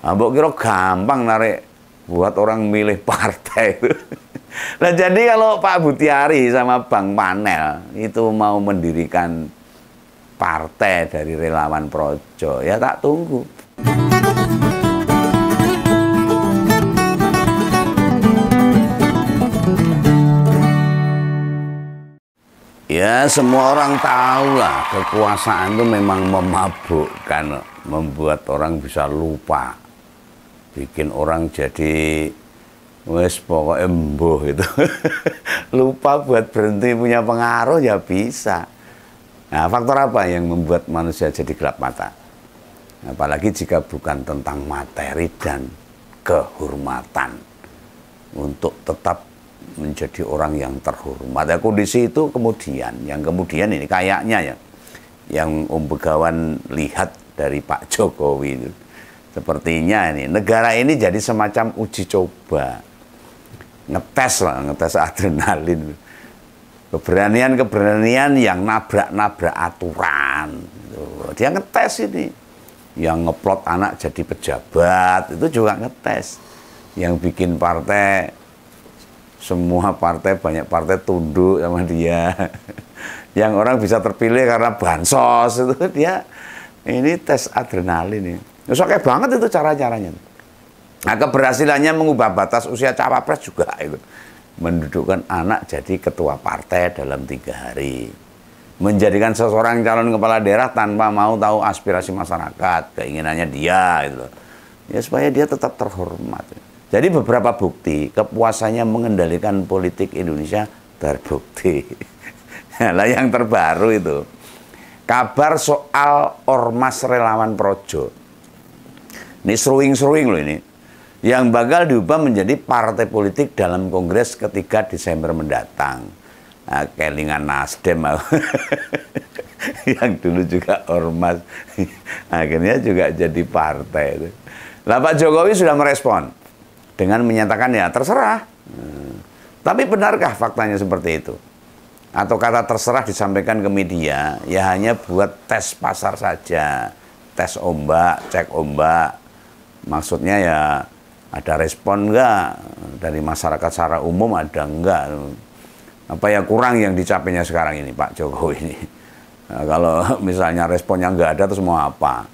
Abok ah, kira gampang narik buat orang milih partai itu. Nah jadi kalau Pak Butiari sama Bang Panel itu mau mendirikan partai dari relawan Projo, ya tak tunggu. Ya semua orang tahu lah kekuasaan itu memang memabukkan, membuat orang bisa lupa bikin orang jadi wes pokoknya embuh itu lupa buat berhenti punya pengaruh ya bisa nah faktor apa yang membuat manusia jadi gelap mata apalagi jika bukan tentang materi dan kehormatan untuk tetap menjadi orang yang terhormat ya kondisi itu kemudian yang kemudian ini kayaknya ya yang Om Begawan lihat dari Pak Jokowi itu Sepertinya ini negara ini jadi semacam uji coba. Ngetes lah, ngetes adrenalin. Keberanian-keberanian yang nabrak-nabrak aturan. Dia ngetes ini. Yang ngeplot anak jadi pejabat, itu juga ngetes. Yang bikin partai semua partai banyak partai tunduk sama dia yang orang bisa terpilih karena bansos itu dia ini tes adrenalin ini Ya, oke banget itu cara-caranya. Nah, keberhasilannya mengubah batas usia cawapres juga itu. Mendudukkan anak jadi ketua partai dalam tiga hari. Menjadikan seseorang calon kepala daerah tanpa mau tahu aspirasi masyarakat, keinginannya dia. itu, Ya, supaya dia tetap terhormat. Jadi beberapa bukti kepuasannya mengendalikan politik Indonesia terbukti. nah, yang terbaru itu kabar soal ormas relawan projo ini seruing-seruing loh ini. Yang bakal diubah menjadi partai politik dalam Kongres ketika Desember mendatang. Nah, kelingan Nasdem yang dulu juga ormas akhirnya juga jadi partai Nah Pak Jokowi sudah merespon dengan menyatakan ya terserah. Hmm. Tapi benarkah faktanya seperti itu? Atau kata terserah disampaikan ke media ya hanya buat tes pasar saja, tes ombak, cek ombak maksudnya ya ada respon enggak dari masyarakat secara umum ada enggak apa yang kurang yang dicapainya sekarang ini Pak Jokowi ini nah, kalau misalnya responnya enggak ada terus mau apa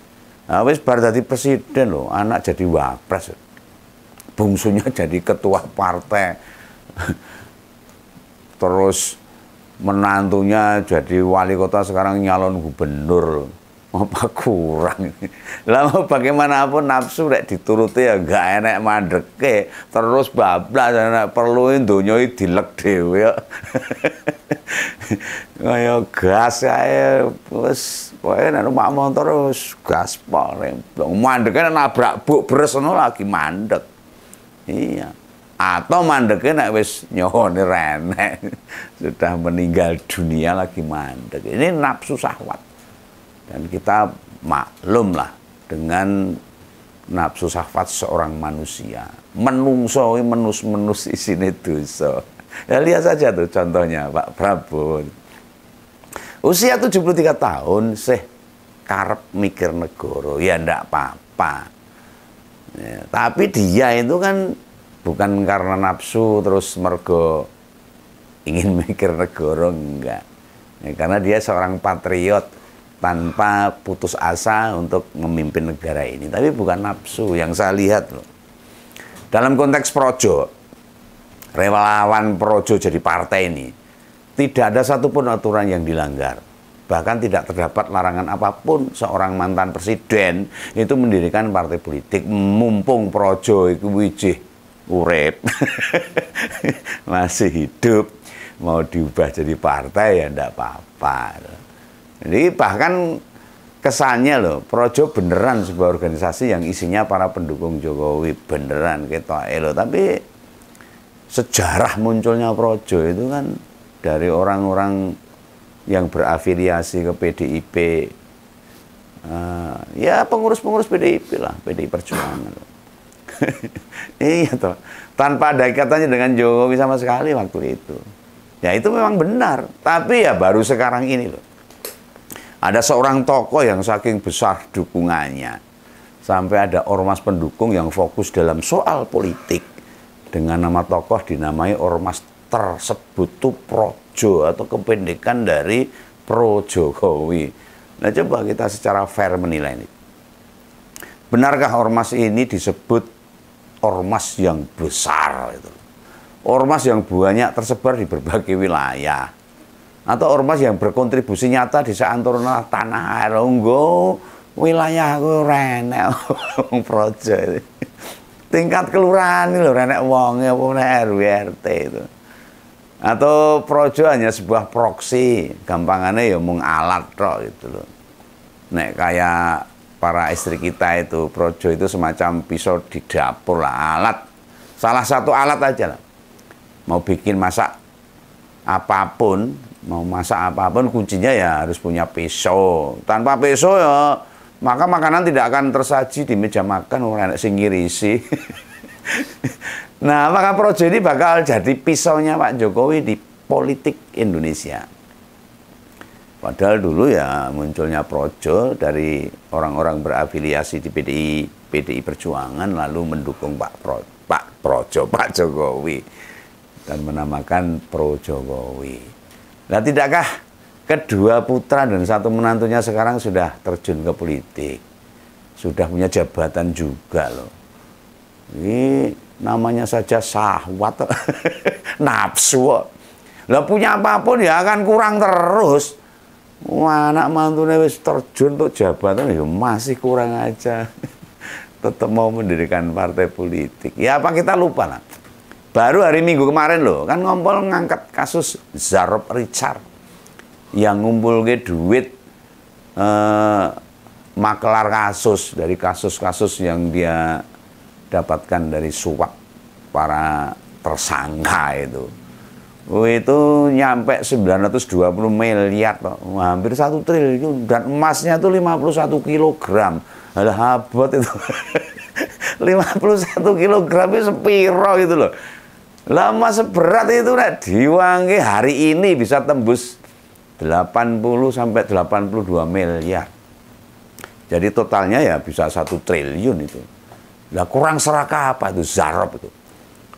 nah, wis bar jadi presiden loh anak jadi wapres bungsunya jadi ketua partai terus menantunya jadi wali kota sekarang nyalon gubernur apa kurang lama bagaimanapun nafsu rek dituruti ya gak enak mandeke terus bablas perluin dunia ini dilek dhewe ya kaya gas ya terus pokoknya nanti mak motor wis mandek mandeke nabrak buk beres lagi mandek iya atau mandeknya nek wis nyohone renek sudah meninggal dunia lagi mandek ini nafsu sahwat dan kita maklum lah dengan nafsu syahwat seorang manusia. menungsoi menus-menus isine dosa. Ya lihat saja tuh contohnya Pak Prabowo. Usia 73 tahun sih karep mikir negoro ya ndak apa-apa. Ya, tapi dia itu kan bukan karena nafsu terus mergo ingin mikir negoro enggak. Ya, karena dia seorang patriot tanpa putus asa untuk memimpin negara ini. Tapi bukan nafsu yang saya lihat loh. Dalam konteks projo, relawan projo jadi partai ini, tidak ada satupun aturan yang dilanggar. Bahkan tidak terdapat larangan apapun seorang mantan presiden itu mendirikan partai politik mumpung projo itu wijih urep masih hidup mau diubah jadi partai ya enggak apa-apa. Jadi bahkan kesannya loh, Projo beneran sebuah organisasi yang isinya para pendukung Jokowi beneran kita elo. Tapi sejarah munculnya Projo itu kan dari orang-orang yang berafiliasi ke PDIP, uh, eh, ya pengurus-pengurus PDIP lah, PDIP Perjuangan. iya toh, tanpa ada ikatannya dengan Jokowi sama sekali waktu itu. Ya itu memang benar, tapi ya baru sekarang ini loh. Ada seorang tokoh yang saking besar dukungannya. Sampai ada ormas pendukung yang fokus dalam soal politik. Dengan nama tokoh dinamai ormas tersebut itu projo atau kependekan dari pro Jokowi. Nah coba kita secara fair menilai ini. Benarkah ormas ini disebut ormas yang besar? Itu? Ormas yang banyak tersebar di berbagai wilayah atau ormas yang berkontribusi nyata di seantero tanah air oh, nggo wilayah aku renek wong projo tingkat kelurahan lho renek wong apa RW RT itu atau projo hanya sebuah proksi gampangannya ya mung alat tok gitu loh nek kayak para istri kita itu projo itu semacam pisau di dapur lah alat salah satu alat aja lah mau bikin masak apapun mau masak apapun kuncinya ya harus punya pisau. Tanpa pisau ya maka makanan tidak akan tersaji di meja makan orang enak singgiri sih. nah, maka proyek ini bakal jadi pisaunya Pak Jokowi di politik Indonesia. Padahal dulu ya munculnya Projo dari orang-orang berafiliasi di PDI PDI Perjuangan lalu mendukung Pak Pro, Pak Projo Pak Jokowi dan menamakan Pro Jokowi. Nah, tidakkah kedua putra dan satu menantunya sekarang sudah terjun ke politik? Sudah punya jabatan juga loh. Ini namanya saja sahwat, nafsu. Lah punya apapun ya akan kurang terus. Wah, anak mantunya wis terjun untuk jabatan ya masih kurang aja. Tetap mau mendirikan partai politik. Ya apa kita lupa lah. Baru hari Minggu kemarin loh, kan ngompol ngangkat kasus Zarop Richard yang ngumpul ke duit eh, makelar kasus dari kasus-kasus yang dia dapatkan dari suap para tersangka itu. Oh, itu nyampe 920 miliar, Pak. hampir satu triliun dan emasnya itu 51 kilogram. Alah habot itu. 51 kilogram itu sepiro gitu loh. Lama seberat itu nek diwangi hari ini bisa tembus 80 sampai 82 miliar. Jadi totalnya ya bisa satu triliun itu. Lah kurang serakah apa itu zarab itu.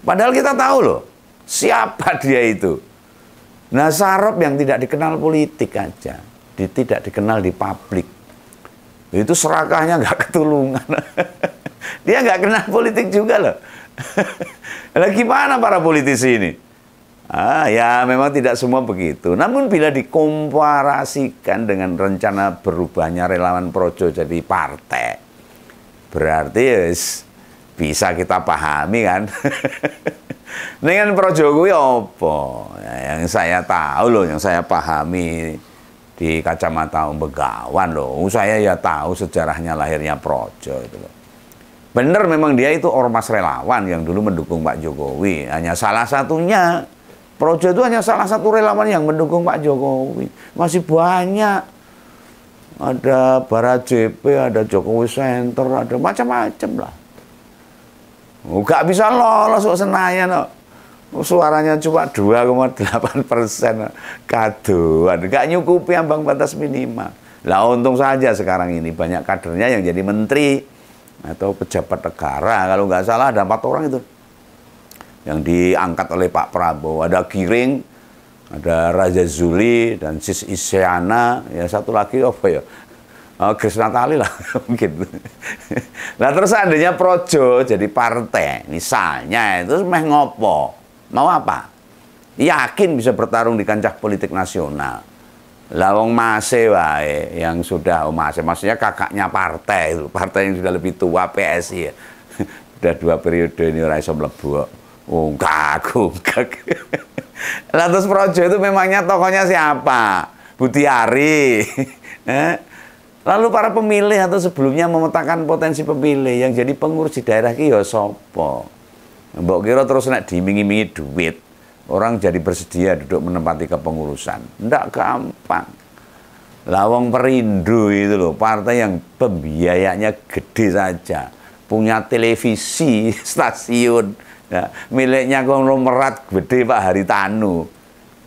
Padahal kita tahu loh siapa dia itu. Nah zarab yang tidak dikenal politik aja, di, tidak dikenal di publik. Itu serakahnya nggak ketulungan. dia nggak kenal politik juga loh. Lagi gimana para politisi ini? Ah, ya memang tidak semua begitu. Namun bila dikomparasikan dengan rencana berubahnya relawan projo jadi partai, berarti yes, ya, bisa kita pahami kan. dengan projo Gue, apa? Ya, yang saya tahu loh, yang saya pahami di kacamata Om Begawan loh. Saya ya tahu sejarahnya lahirnya projo itu loh. Benar memang dia itu ormas relawan yang dulu mendukung Pak Jokowi. Hanya salah satunya, Projo itu hanya salah satu relawan yang mendukung Pak Jokowi. Masih banyak. Ada Barat JP, ada Jokowi Center, ada macam-macam lah. Nggak oh, bisa lolos ke Senayan Suaranya cuma 2,8 persen kaduan. Nggak nyukupi ambang batas minimal. Lah untung saja sekarang ini banyak kadernya yang jadi menteri atau pejabat negara kalau nggak salah ada empat orang itu yang diangkat oleh Pak Prabowo ada Giring ada Raja Zuli dan Sis Isyana ya satu lagi apa ya Oh, Chris Natali lah mungkin. nah terus seandainya Projo jadi partai misalnya itu meh ngopo mau apa? Yakin bisa bertarung di kancah politik nasional lawang Mase wae yang sudah oh Mase maksudnya kakaknya partai itu partai yang sudah lebih tua PSI ya. sudah dua periode ini ora iso mlebu ungkak ungkak Lantas Projo itu memangnya tokohnya siapa Budi Ari eh? lalu para pemilih atau sebelumnya memetakan potensi pemilih yang jadi pengurus di daerah ki ya sapa mbok kira terus nek dimingi-mingi duit orang jadi bersedia duduk menempati kepengurusan. Tidak gampang. Lawang perindu itu loh, partai yang pembiayanya gede saja. Punya televisi, stasiun, ya, miliknya konglomerat gede Pak Haritanu.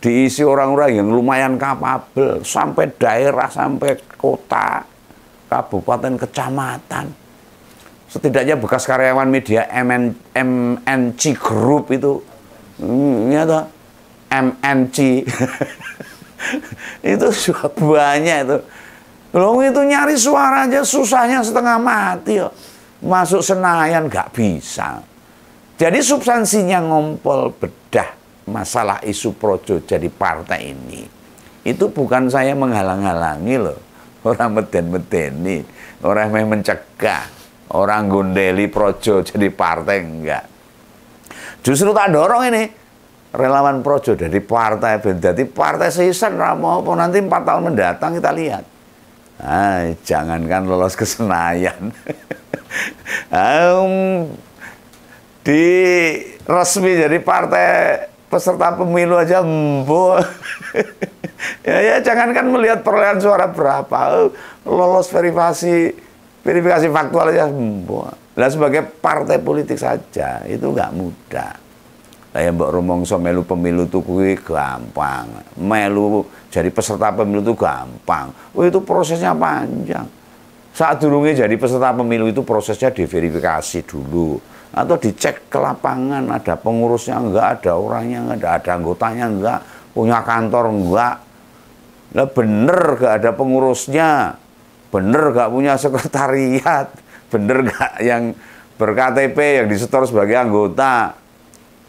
Diisi orang-orang yang lumayan kapabel, sampai daerah, sampai kota, kabupaten, kecamatan setidaknya bekas karyawan media MN, MNC Group itu ini ada MNC itu sudah banyak itu Long itu nyari suara aja susahnya setengah mati ya. Masuk Senayan gak bisa. Jadi substansinya ngompol bedah masalah isu projo jadi partai ini. Itu bukan saya menghalang-halangi loh. Orang meden-medeni, orang yang mencegah, orang gundeli projo jadi partai enggak. Justru tak dorong ini relawan projo dari partai jadi partai season pun nanti empat tahun mendatang kita lihat. Ah, jangankan lolos ke Senayan. um, di resmi jadi partai peserta pemilu aja mbo ya, ya jangankan melihat perolehan suara berapa, lolos verifikasi verifikasi faktual aja semua. Lah sebagai partai politik saja itu nggak mudah. Lah yang mbok rumongso melu pemilu itu kuwi gampang. Melu jadi peserta pemilu itu gampang. Oh itu prosesnya panjang. Saat durungnya jadi peserta pemilu itu prosesnya diverifikasi dulu atau dicek ke lapangan ada pengurusnya enggak, ada orangnya enggak, ada, ada anggotanya enggak, punya kantor enggak. Lah bener gak ada pengurusnya bener gak punya sekretariat, bener gak yang berKTP yang disetor sebagai anggota.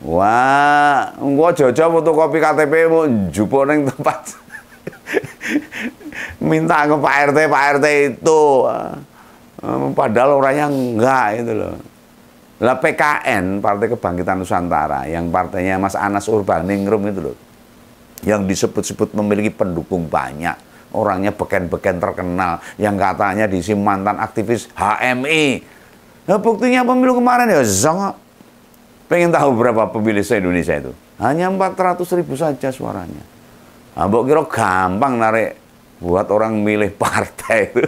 Wah, gua jojo kopi KTP mu jupo neng tempat. Minta ke Pak RT, Pak RT itu. Padahal orangnya enggak itu loh. Lah PKN, Partai Kebangkitan Nusantara, yang partainya Mas Anas Urbaningrum itu loh. Yang disebut-sebut memiliki pendukung banyak orangnya beken-beken terkenal yang katanya di sini mantan aktivis HMI. Nah, buktinya pemilu kemarin ya zongo. Pengen tahu berapa pemilih se-Indonesia itu? Hanya 400 ribu saja suaranya. Nah, kira gampang narik buat orang milih partai itu.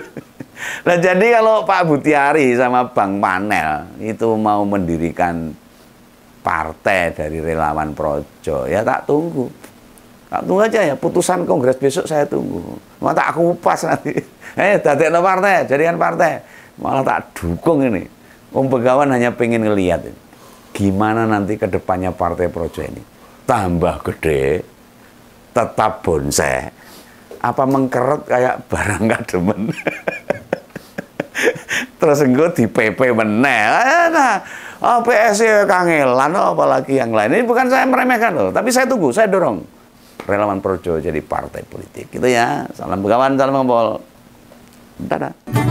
Nah jadi kalau Pak Butiari sama Bang Panel itu mau mendirikan partai dari relawan Projo, ya tak tunggu. Tak tunggu aja ya, putusan kongres besok saya tunggu. Mata aku kupas nanti. Eh, tadi no partai, jadikan partai. Malah tak dukung ini. Om Begawan hanya pengen ngelihat ini. Gimana nanti kedepannya partai projo ini. Tambah gede, tetap bonsai. Apa mengkeret kayak barang gak demen. Terus gue di PP menel, eh, Nah, oh PSI kangelan, oh, apalagi yang lain. Ini bukan saya meremehkan loh, tapi saya tunggu, saya dorong relawan Projo jadi partai politik. Gitu ya. Salam Begawan, salam ngobrol Dadah.